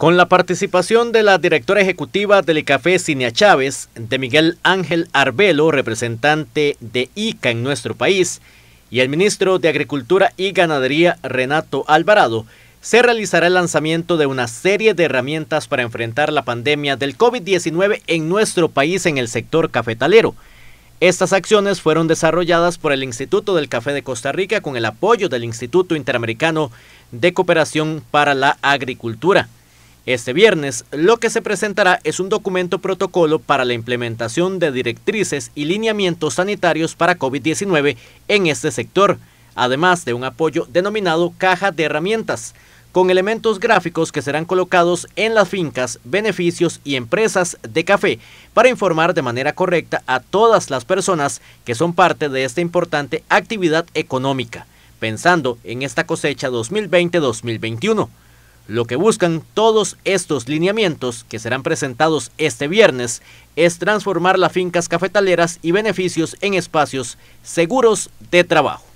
Con la participación de la directora ejecutiva del café Cinea Chávez, de Miguel Ángel Arbelo, representante de ICA en nuestro país, y el ministro de Agricultura y Ganadería Renato Alvarado, se realizará el lanzamiento de una serie de herramientas para enfrentar la pandemia del COVID-19 en nuestro país en el sector cafetalero. Estas acciones fueron desarrolladas por el Instituto del Café de Costa Rica con el apoyo del Instituto Interamericano de Cooperación para la Agricultura. Este viernes, lo que se presentará es un documento protocolo para la implementación de directrices y lineamientos sanitarios para COVID-19 en este sector, además de un apoyo denominado caja de herramientas, con elementos gráficos que serán colocados en las fincas, beneficios y empresas de café para informar de manera correcta a todas las personas que son parte de esta importante actividad económica, pensando en esta cosecha 2020-2021. Lo que buscan todos estos lineamientos, que serán presentados este viernes, es transformar las fincas cafetaleras y beneficios en espacios seguros de trabajo.